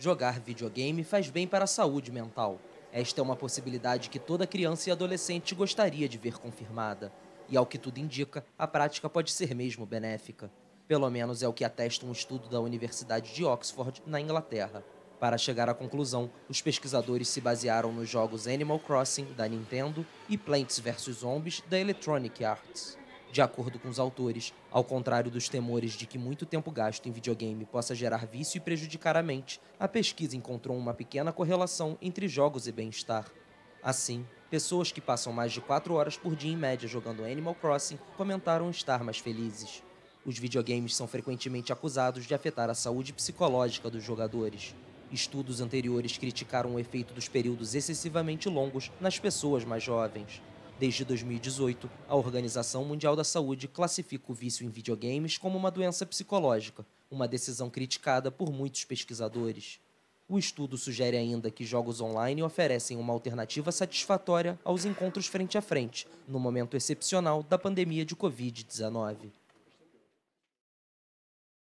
Jogar videogame faz bem para a saúde mental. Esta é uma possibilidade que toda criança e adolescente gostaria de ver confirmada. E ao que tudo indica, a prática pode ser mesmo benéfica. Pelo menos é o que atesta um estudo da Universidade de Oxford, na Inglaterra. Para chegar à conclusão, os pesquisadores se basearam nos jogos Animal Crossing, da Nintendo, e Plants vs. Zombies, da Electronic Arts de acordo com os autores, ao contrário dos temores de que muito tempo gasto em videogame possa gerar vício e prejudicar a mente, a pesquisa encontrou uma pequena correlação entre jogos e bem-estar. Assim, pessoas que passam mais de 4 horas por dia em média jogando Animal Crossing comentaram estar mais felizes. Os videogames são frequentemente acusados de afetar a saúde psicológica dos jogadores. Estudos anteriores criticaram o efeito dos períodos excessivamente longos nas pessoas mais jovens. Desde 2018, a Organização Mundial da Saúde classifica o vício em videogames como uma doença psicológica, uma decisão criticada por muitos pesquisadores. O estudo sugere ainda que jogos online oferecem uma alternativa satisfatória aos encontros frente a frente, no momento excepcional da pandemia de Covid-19.